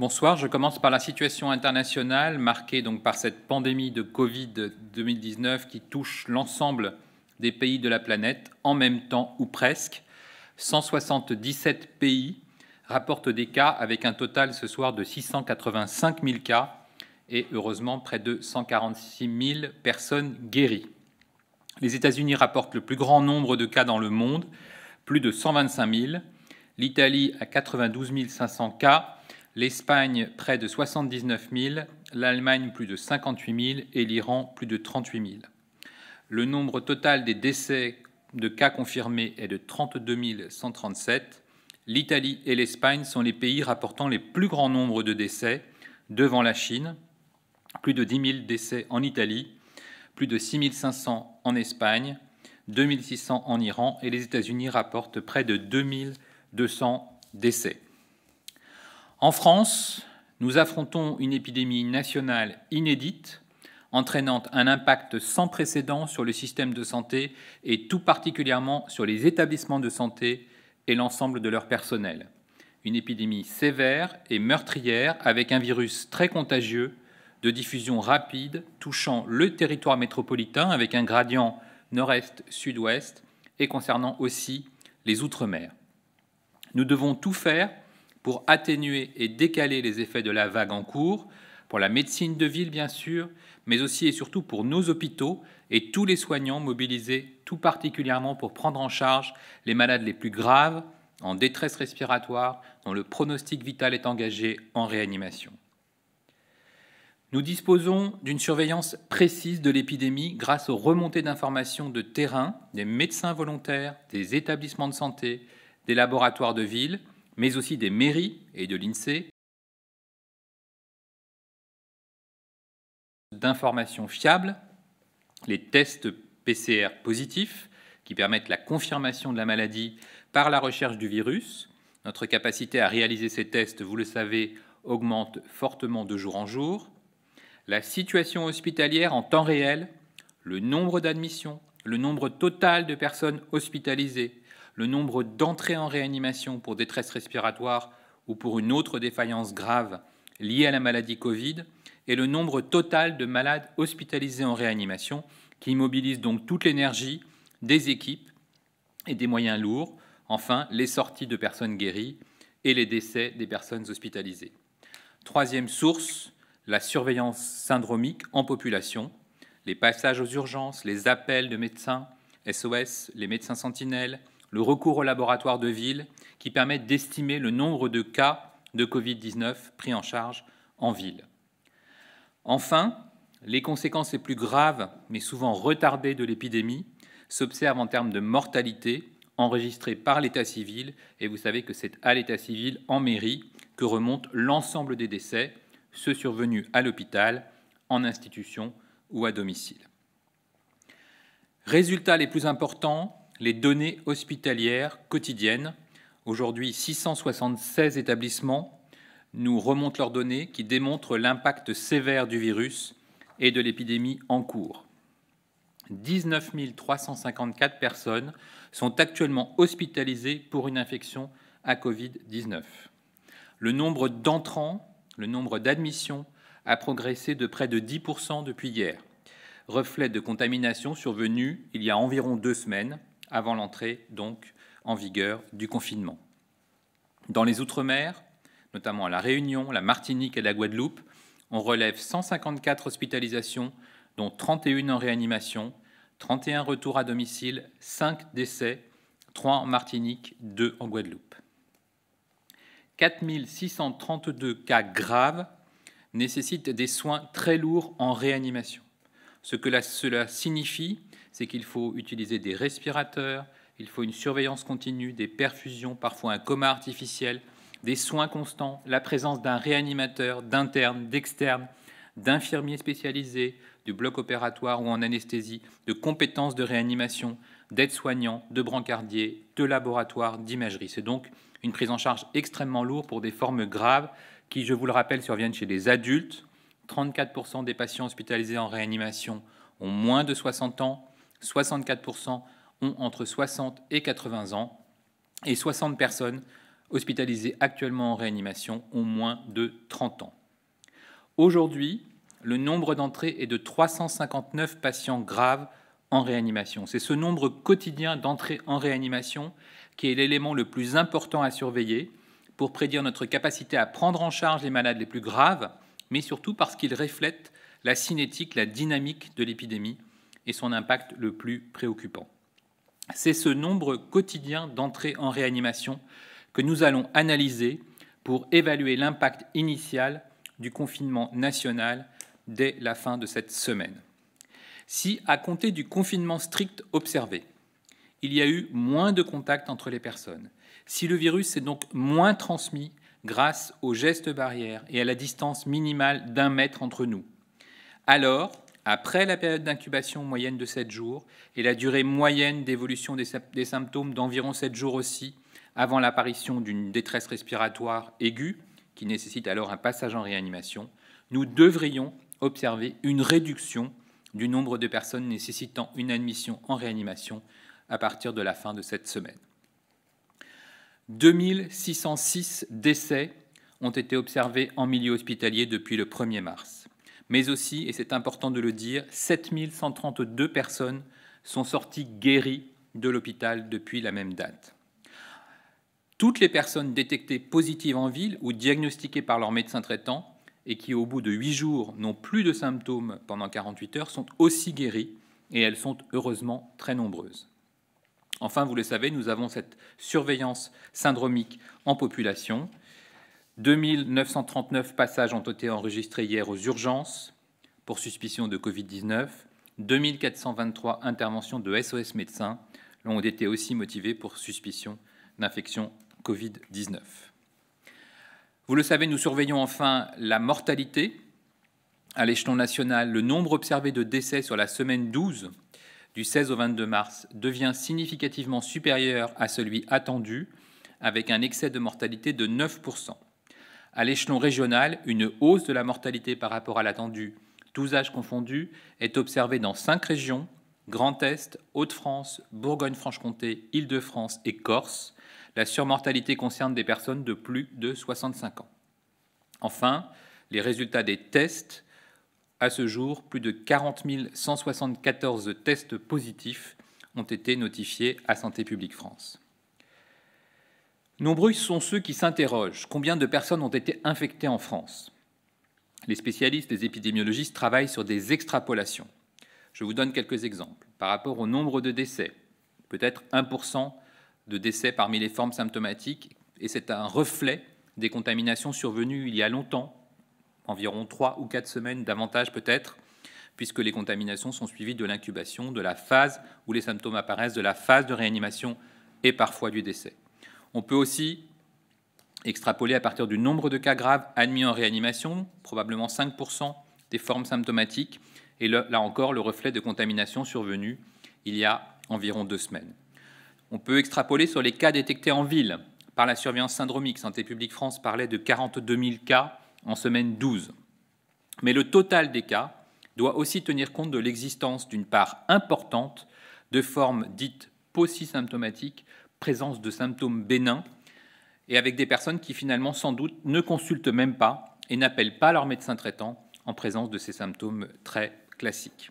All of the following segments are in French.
Bonsoir, je commence par la situation internationale marquée donc par cette pandémie de Covid-2019 qui touche l'ensemble des pays de la planète en même temps ou presque. 177 pays rapportent des cas avec un total ce soir de 685 000 cas et heureusement près de 146 000 personnes guéries. Les États-Unis rapportent le plus grand nombre de cas dans le monde, plus de 125 000. L'Italie a 92 500 cas l'Espagne près de 79 000, l'Allemagne plus de 58 000 et l'Iran plus de 38 000. Le nombre total des décès de cas confirmés est de 32 137. L'Italie et l'Espagne sont les pays rapportant les plus grands nombres de décès devant la Chine, plus de 10 000 décès en Italie, plus de 6 500 en Espagne, 2 600 en Iran et les États-Unis rapportent près de 2 200 décès. En France, nous affrontons une épidémie nationale inédite, entraînant un impact sans précédent sur le système de santé et tout particulièrement sur les établissements de santé et l'ensemble de leur personnel. Une épidémie sévère et meurtrière avec un virus très contagieux de diffusion rapide touchant le territoire métropolitain avec un gradient nord-est-sud-ouest et concernant aussi les Outre-mer. Nous devons tout faire pour atténuer et décaler les effets de la vague en cours, pour la médecine de ville bien sûr, mais aussi et surtout pour nos hôpitaux et tous les soignants mobilisés tout particulièrement pour prendre en charge les malades les plus graves, en détresse respiratoire, dont le pronostic vital est engagé en réanimation. Nous disposons d'une surveillance précise de l'épidémie grâce aux remontées d'informations de terrain des médecins volontaires, des établissements de santé, des laboratoires de ville mais aussi des mairies et de l'INSEE, d'informations fiables, les tests PCR positifs, qui permettent la confirmation de la maladie par la recherche du virus. Notre capacité à réaliser ces tests, vous le savez, augmente fortement de jour en jour. La situation hospitalière en temps réel, le nombre d'admissions, le nombre total de personnes hospitalisées, le nombre d'entrées en réanimation pour détresse respiratoire ou pour une autre défaillance grave liée à la maladie Covid et le nombre total de malades hospitalisés en réanimation, qui mobilise donc toute l'énergie des équipes et des moyens lourds, enfin les sorties de personnes guéries et les décès des personnes hospitalisées. Troisième source, la surveillance syndromique en population, les passages aux urgences, les appels de médecins SOS, les médecins sentinelles, le recours aux laboratoires de ville qui permettent d'estimer le nombre de cas de Covid-19 pris en charge en ville. Enfin, les conséquences les plus graves, mais souvent retardées de l'épidémie, s'observent en termes de mortalité enregistrée par l'état civil, et vous savez que c'est à l'état civil, en mairie, que remonte l'ensemble des décès, ceux survenus à l'hôpital, en institution ou à domicile. Résultats les plus importants, les données hospitalières quotidiennes. Aujourd'hui, 676 établissements nous remontent leurs données qui démontrent l'impact sévère du virus et de l'épidémie en cours. 19 354 personnes sont actuellement hospitalisées pour une infection à Covid-19. Le nombre d'entrants, le nombre d'admissions a progressé de près de 10% depuis hier, reflet de contamination survenue il y a environ deux semaines avant l'entrée donc en vigueur du confinement. Dans les Outre-mer, notamment à La Réunion, la Martinique et la Guadeloupe, on relève 154 hospitalisations, dont 31 en réanimation, 31 retours à domicile, 5 décès, 3 en Martinique, 2 en Guadeloupe. 4632 cas graves nécessitent des soins très lourds en réanimation. Ce que cela signifie, c'est qu'il faut utiliser des respirateurs, il faut une surveillance continue, des perfusions, parfois un coma artificiel, des soins constants, la présence d'un réanimateur, d'interne, d'externe, d'infirmiers spécialisés, du bloc opératoire ou en anesthésie, de compétences de réanimation, d'aides-soignants, de brancardiers, de laboratoires, d'imagerie. C'est donc une prise en charge extrêmement lourde pour des formes graves qui, je vous le rappelle, surviennent chez les adultes. 34% des patients hospitalisés en réanimation ont moins de 60 ans, 64% ont entre 60 et 80 ans, et 60 personnes hospitalisées actuellement en réanimation ont moins de 30 ans. Aujourd'hui, le nombre d'entrées est de 359 patients graves en réanimation. C'est ce nombre quotidien d'entrées en réanimation qui est l'élément le plus important à surveiller pour prédire notre capacité à prendre en charge les malades les plus graves, mais surtout parce qu'il reflète la cinétique, la dynamique de l'épidémie et son impact le plus préoccupant. C'est ce nombre quotidien d'entrées en réanimation que nous allons analyser pour évaluer l'impact initial du confinement national dès la fin de cette semaine. Si, à compter du confinement strict observé, il y a eu moins de contacts entre les personnes, si le virus s'est donc moins transmis grâce aux gestes barrières et à la distance minimale d'un mètre entre nous, alors après la période d'incubation moyenne de 7 jours et la durée moyenne d'évolution des, symptômes d'environ 7 jours aussi avant l'apparition d'une détresse respiratoire aiguë qui nécessite alors un passage en réanimation, nous devrions observer une réduction du nombre de personnes nécessitant une admission en réanimation à partir de la fin de cette semaine. 2606 décès ont été observés en milieu hospitalier depuis le 1er mars mais aussi, et c'est important de le dire, 7132 personnes sont sorties guéries de l'hôpital depuis la même date. Toutes les personnes détectées positives en ville ou diagnostiquées par leur médecin traitant et qui, au bout de 8 jours, n'ont plus de symptômes pendant 48 heures, sont aussi guéries et elles sont heureusement très nombreuses. Enfin, vous le savez, nous avons cette surveillance syndromique en population 2939 passages ont été enregistrés hier aux urgences pour suspicion de Covid-19. 2423 interventions de SOS médecins l'ont été aussi motivées pour suspicion d'infection Covid-19. Vous le savez, nous surveillons enfin la mortalité à l'échelon national. Le nombre observé de décès sur la semaine 12 du 16 au 22 mars devient significativement supérieur à celui attendu, avec un excès de mortalité de 9 à l'échelon régional, une hausse de la mortalité par rapport à l'attendu, tous âges confondus, est observée dans cinq régions Grand Est, haute de france Bourgogne-Franche-Comté, Île-de-France et Corse. La surmortalité concerne des personnes de plus de 65 ans. Enfin, les résultats des tests. À ce jour, plus de 40 174 tests positifs ont été notifiés à Santé publique France. Nombreux sont ceux qui s'interrogent combien de personnes ont été infectées en France. Les spécialistes, les épidémiologistes travaillent sur des extrapolations. Je vous donne quelques exemples. Par rapport au nombre de décès, peut-être 1% de décès parmi les formes symptomatiques, et c'est un reflet des contaminations survenues il y a longtemps, environ 3 ou 4 semaines, davantage peut-être, puisque les contaminations sont suivies de l'incubation, de la phase où les symptômes apparaissent, de la phase de réanimation et parfois du décès. On peut aussi extrapoler à partir du nombre de cas graves admis en réanimation, probablement 5% des formes symptomatiques, et là encore le reflet de contamination survenue il y a environ deux semaines. On peut extrapoler sur les cas détectés en ville par la surveillance syndromique. Santé publique France parlait de 42 000 cas en semaine 12. Mais le total des cas doit aussi tenir compte de l'existence d'une part importante de formes dites post-symptomatiques présence de symptômes bénins et avec des personnes qui finalement sans doute ne consultent même pas et n'appellent pas leur médecin traitant en présence de ces symptômes très classiques.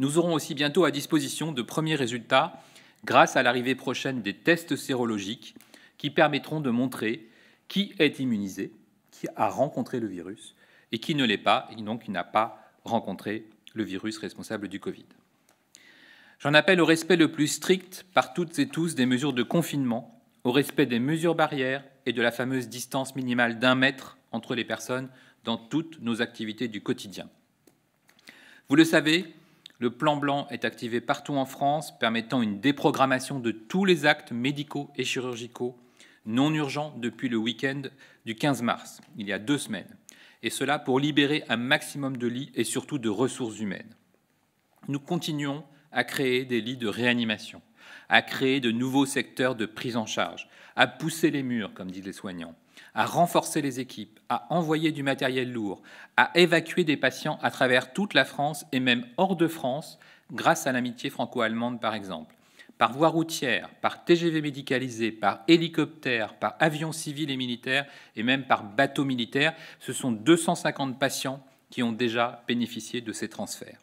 Nous aurons aussi bientôt à disposition de premiers résultats grâce à l'arrivée prochaine des tests sérologiques qui permettront de montrer qui est immunisé, qui a rencontré le virus et qui ne l'est pas et donc qui n'a pas rencontré le virus responsable du Covid. J'en appelle au respect le plus strict par toutes et tous des mesures de confinement, au respect des mesures barrières et de la fameuse distance minimale d'un mètre entre les personnes dans toutes nos activités du quotidien. Vous le savez, le plan blanc est activé partout en France, permettant une déprogrammation de tous les actes médicaux et chirurgicaux non urgents depuis le week-end du 15 mars, il y a deux semaines, et cela pour libérer un maximum de lits et surtout de ressources humaines. Nous continuons à créer des lits de réanimation, à créer de nouveaux secteurs de prise en charge, à pousser les murs, comme disent les soignants, à renforcer les équipes, à envoyer du matériel lourd, à évacuer des patients à travers toute la France et même hors de France, grâce à l'amitié franco-allemande par exemple. Par voie routière, par TGV médicalisé, par hélicoptère, par avion civil et militaire et même par bateau militaire, ce sont 250 patients qui ont déjà bénéficié de ces transferts.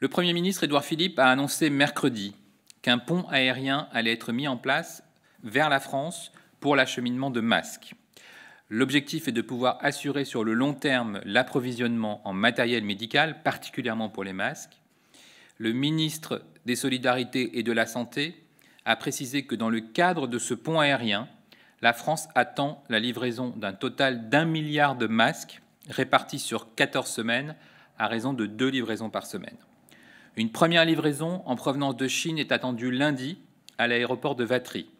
Le Premier ministre Édouard Philippe a annoncé mercredi qu'un pont aérien allait être mis en place vers la France pour l'acheminement de masques. L'objectif est de pouvoir assurer sur le long terme l'approvisionnement en matériel médical, particulièrement pour les masques. Le ministre des Solidarités et de la Santé a précisé que dans le cadre de ce pont aérien, la France attend la livraison d'un total d'un milliard de masques répartis sur 14 semaines à raison de deux livraisons par semaine. Une première livraison en provenance de Chine est attendue lundi à l'aéroport de Vatry.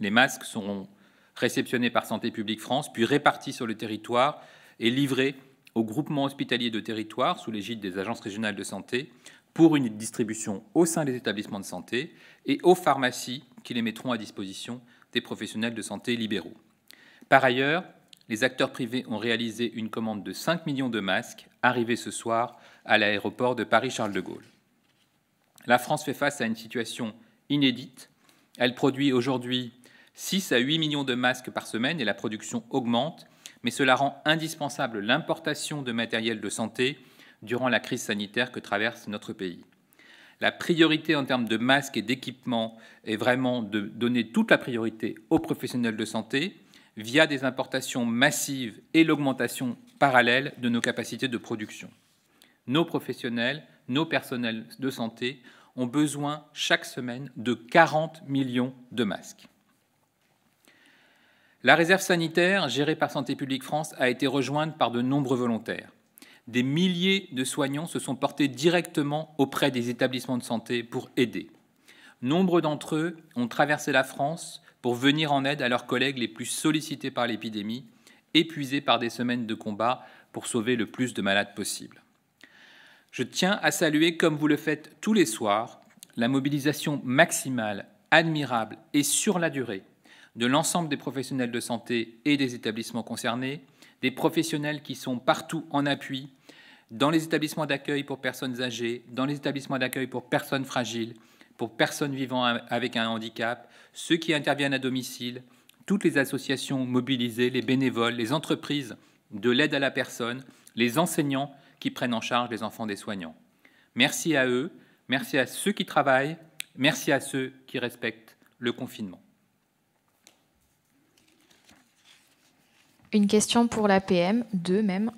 Les masques seront réceptionnés par Santé publique France, puis répartis sur le territoire et livrés au groupement hospitalier de territoire sous l'égide des agences régionales de santé pour une distribution au sein des établissements de santé et aux pharmacies qui les mettront à disposition des professionnels de santé libéraux. Par ailleurs, les acteurs privés ont réalisé une commande de 5 millions de masques, arrivés ce soir à l'aéroport de Paris-Charles de Gaulle. La France fait face à une situation inédite. Elle produit aujourd'hui 6 à 8 millions de masques par semaine et la production augmente, mais cela rend indispensable l'importation de matériel de santé durant la crise sanitaire que traverse notre pays. La priorité en termes de masques et d'équipements est vraiment de donner toute la priorité aux professionnels de santé via des importations massives et l'augmentation parallèle de nos capacités de production nos professionnels, nos personnels de santé ont besoin chaque semaine de 40 millions de masques. La réserve sanitaire gérée par Santé publique France a été rejointe par de nombreux volontaires. Des milliers de soignants se sont portés directement auprès des établissements de santé pour aider. Nombre d'entre eux ont traversé la France pour venir en aide à leurs collègues les plus sollicités par l'épidémie, épuisés par des semaines de combat pour sauver le plus de malades possible. Je tiens à saluer, comme vous le faites tous les soirs, la mobilisation maximale, admirable et sur la durée de l'ensemble des professionnels de santé et des établissements concernés, des professionnels qui sont partout en appui, dans les établissements d'accueil pour personnes âgées, dans les établissements d'accueil pour personnes fragiles, pour personnes vivant avec un handicap, ceux qui interviennent à domicile, toutes les associations mobilisées, les bénévoles, les entreprises de l'aide à la personne, les enseignants qui prennent en charge les enfants des soignants. Merci à eux, merci à ceux qui travaillent, merci à ceux qui respectent le confinement. Une question pour la PM, deux même.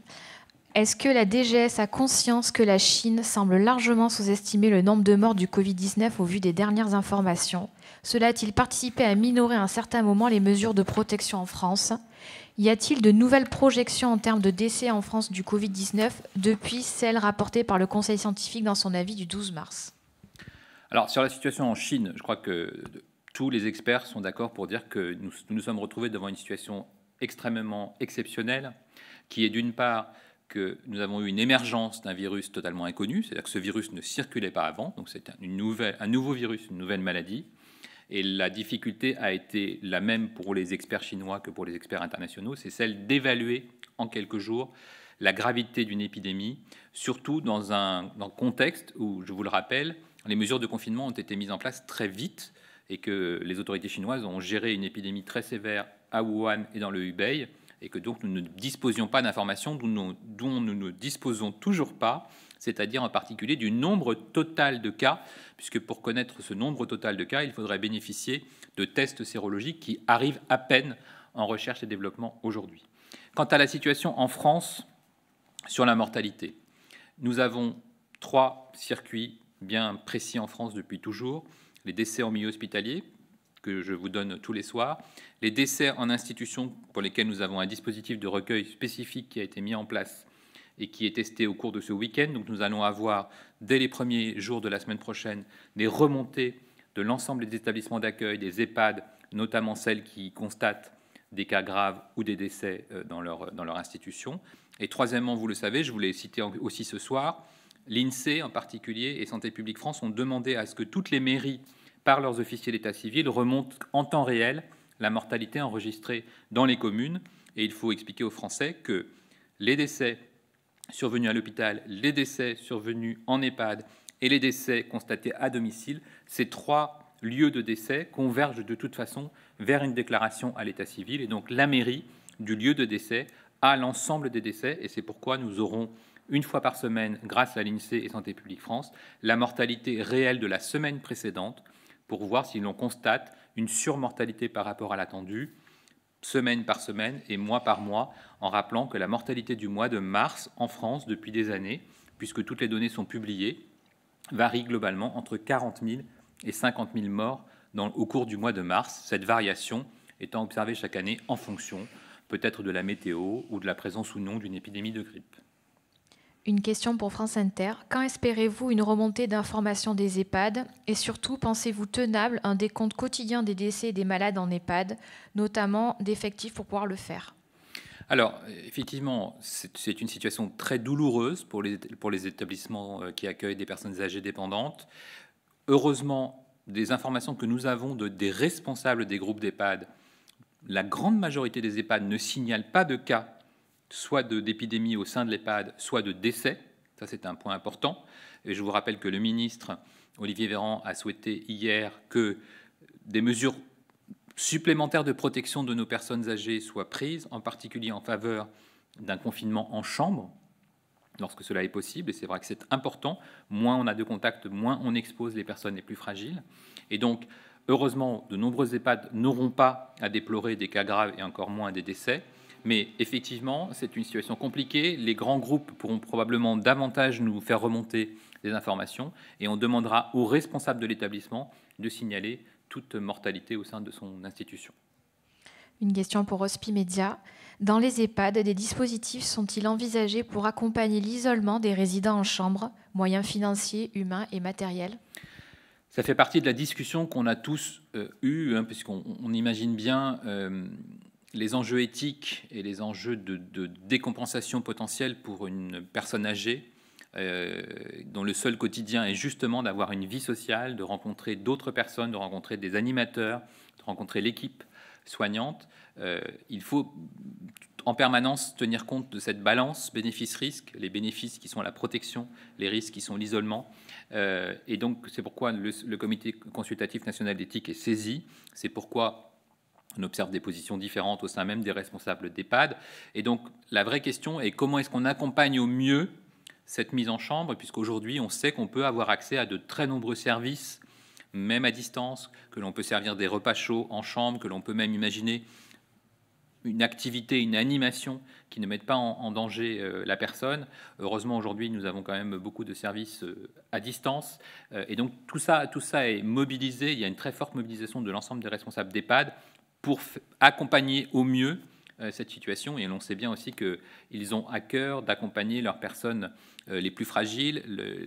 Est-ce que la DGS a conscience que la Chine semble largement sous-estimer le nombre de morts du Covid-19 au vu des dernières informations Cela a-t-il participé à minorer à un certain moment les mesures de protection en France y a-t-il de nouvelles projections en termes de décès en France du Covid-19 depuis celles rapportées par le Conseil scientifique dans son avis du 12 mars Alors, sur la situation en Chine, je crois que tous les experts sont d'accord pour dire que nous, nous sommes retrouvés devant une situation extrêmement exceptionnelle, qui est d'une part que nous avons eu une émergence d'un virus totalement inconnu, c'est-à-dire que ce virus ne circulait pas avant, donc c'est un nouveau virus, une nouvelle maladie, et la difficulté a été la même pour les experts chinois que pour les experts internationaux, c'est celle d'évaluer en quelques jours la gravité d'une épidémie, surtout dans un, contexte où, je vous le rappelle, les mesures de confinement ont été mises en place très vite et que les autorités chinoises ont géré une épidémie très sévère à Wuhan et dans le Hubei et que donc nous ne disposions pas d'informations dont nous, ne disposons toujours pas c'est-à-dire en particulier du nombre total de cas, puisque pour connaître ce nombre total de cas, il faudrait bénéficier de tests sérologiques qui arrivent à peine en recherche et développement aujourd'hui. Quant à la situation en France sur la mortalité, nous avons trois circuits bien précis en France depuis toujours. Les décès en milieu hospitalier, que je vous donne tous les soirs, les décès en institution pour lesquels nous avons un dispositif de recueil spécifique qui a été mis en place et qui est testé au cours de ce week-end. Donc nous allons avoir, dès les premiers jours de la semaine prochaine, des remontées de l'ensemble des établissements d'accueil, des EHPAD, notamment celles qui constatent des cas graves ou des décès euh, dans leur, euh, dans leur institution. Et troisièmement, vous le savez, je vous l'ai cité aussi ce soir, l'INSEE en particulier et Santé publique France ont demandé à ce que toutes les mairies, par leurs officiers d'état civil, remontent en temps réel la mortalité enregistrée dans les communes. Et il faut expliquer aux Français que les décès survenus à l'hôpital, les décès survenus en EHPAD et les décès constatés à domicile, ces trois lieux de décès convergent de toute façon vers une déclaration à l'état civil. Et donc la mairie du lieu de décès a l'ensemble des décès. Et c'est pourquoi nous aurons une fois par semaine, grâce à l'INSEE et Santé publique France, la mortalité réelle de la semaine précédente pour voir si l'on constate une surmortalité par rapport à l'attendue, semaine par semaine et mois par mois, en rappelant que la mortalité du mois de mars en France depuis des années, puisque toutes les données sont publiées, varie globalement entre 40 000 et 50 000 morts au cours du mois de mars, cette variation étant observée chaque année en fonction peut-être de la météo ou de la présence ou non d'une épidémie de grippe. Une question pour France Inter. Quand espérez-vous une remontée d'informations des EHPAD Et surtout, pensez-vous tenable un décompte quotidien des décès et des malades en EHPAD, notamment d'effectifs pour pouvoir le faire alors, effectivement, c'est une situation très douloureuse pour les, pour les établissements euh, qui accueillent des personnes âgées dépendantes. Heureusement, des informations que nous avons de, des responsables des groupes d'EHPAD, la grande majorité des EHPAD ne signalent pas de cas soit d'épidémie au sein de l'EHPAD, soit de décès. Ça, c'est un point important. Et je vous rappelle que le ministre Olivier Véran a souhaité hier que des mesures supplémentaires de protection de nos personnes âgées soient prises, en particulier en faveur d'un confinement en chambre, lorsque cela est possible. Et c'est vrai que c'est important. Moins on a de contacts, moins on expose les personnes les plus fragiles. Et donc, heureusement, de nombreux EHPAD n'auront pas à déplorer des cas graves et encore moins des décès. Mais effectivement, c'est une situation compliquée. Les grands groupes pourront probablement davantage nous faire remonter des informations et on demandera aux responsables de l'établissement de signaler toute mortalité au sein de son institution. Une question pour Ospi Dans les EHPAD, des dispositifs sont-ils envisagés pour accompagner l'isolement des résidents en chambre, moyens financiers, humains et matériels Ça fait partie de la discussion qu'on a tous euh, eue, hein, puisqu'on imagine bien euh, les enjeux éthiques et les enjeux de, décompensation potentielle pour une personne âgée, euh, dont le seul quotidien est justement d'avoir une vie sociale, de rencontrer d'autres personnes, de rencontrer des animateurs, de rencontrer l'équipe soignante. Euh, il faut en permanence tenir compte de cette balance bénéfice-risque, les bénéfices qui sont la protection, les risques qui sont l'isolement. Euh, et donc c'est pourquoi le, le Comité consultatif national d'éthique est saisi, c'est pourquoi on observe des positions différentes au sein même des responsables d'EHPAD. Et donc, la vraie question est comment est-ce qu'on accompagne au mieux cette mise en chambre, puisqu'aujourd'hui, on sait qu'on peut avoir accès à de très nombreux services, même à distance, que l'on peut servir des repas chauds en chambre, que l'on peut même imaginer une activité, une animation qui ne mette pas en, danger euh, la personne. Heureusement, aujourd'hui, nous avons quand même beaucoup de services euh, à distance. Euh, et donc, tout ça, tout ça est mobilisé. Il y a une très forte mobilisation de l'ensemble des responsables d'EHPAD pour accompagner au mieux euh, cette situation. Et on sait bien aussi qu'ils ont à cœur d'accompagner leurs personnes euh, les plus fragiles,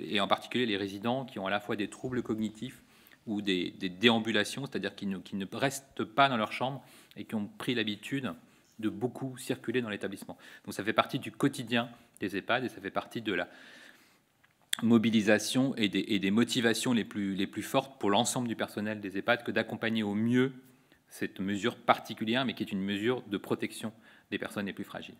et en particulier les résidents qui ont à la fois des troubles cognitifs ou des, déambulations, c'est-à-dire qui ne, qui ne, restent pas dans leur chambre et qui ont pris l'habitude de beaucoup circuler dans l'établissement. Donc ça fait partie du quotidien des EHPAD et ça fait partie de la mobilisation et des, des motivations les plus, les plus fortes pour l'ensemble du personnel des EHPAD que d'accompagner au mieux cette mesure particulière, mais qui est une mesure de protection des personnes les plus fragiles.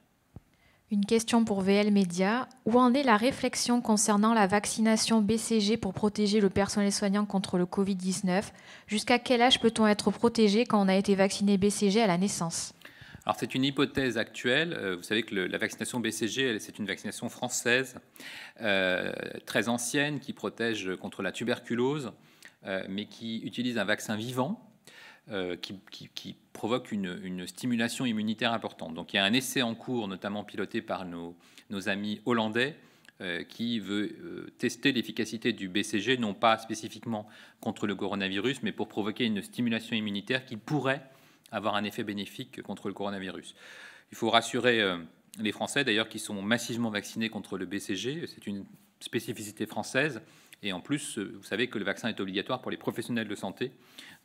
Une question pour VL Média. Où en est la réflexion concernant la vaccination BCG pour protéger le personnel soignant contre le Covid-19 Jusqu'à quel âge peut-on être protégé quand on a été vacciné BCG à la naissance alors c'est une hypothèse actuelle. Euh, vous savez que la vaccination BCG, c'est une vaccination française euh, très ancienne qui protège contre la tuberculose, euh, mais qui utilise un vaccin vivant euh, qui, provoque une, stimulation immunitaire importante. Donc il y a un essai en cours, notamment piloté par nos, amis hollandais, euh, qui veut euh, tester l'efficacité du BCG, non pas spécifiquement contre le coronavirus, mais pour provoquer une stimulation immunitaire qui pourrait avoir un effet bénéfique contre le coronavirus. Il faut rassurer les Français, d'ailleurs, qui sont massivement vaccinés contre le BCG. C'est une spécificité française. Et en plus, euh, vous savez que le vaccin est obligatoire pour les professionnels de santé.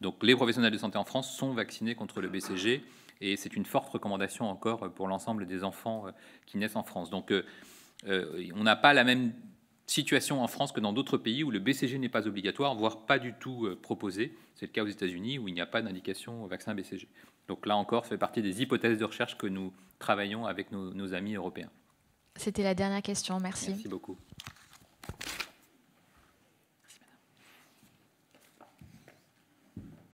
Donc les professionnels de santé en France sont vaccinés contre le BCG et c'est une forte recommandation encore euh, pour l'ensemble des enfants euh, qui naissent en France. Donc on n'a pas la même situation en France que dans d'autres pays où le BCG n'est pas obligatoire, voire pas du tout proposé. C'est le cas aux États-Unis où il n'y a pas d'indication au vaccin BCG. Donc là encore, ça fait partie des hypothèses de recherche que nous travaillons avec nos, nos amis européens. C'était la dernière question. Merci. Merci beaucoup.